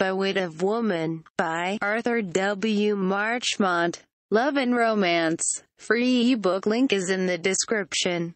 Poet of Woman, by Arthur W. Marchmont. Love and Romance. Free ebook link is in the description.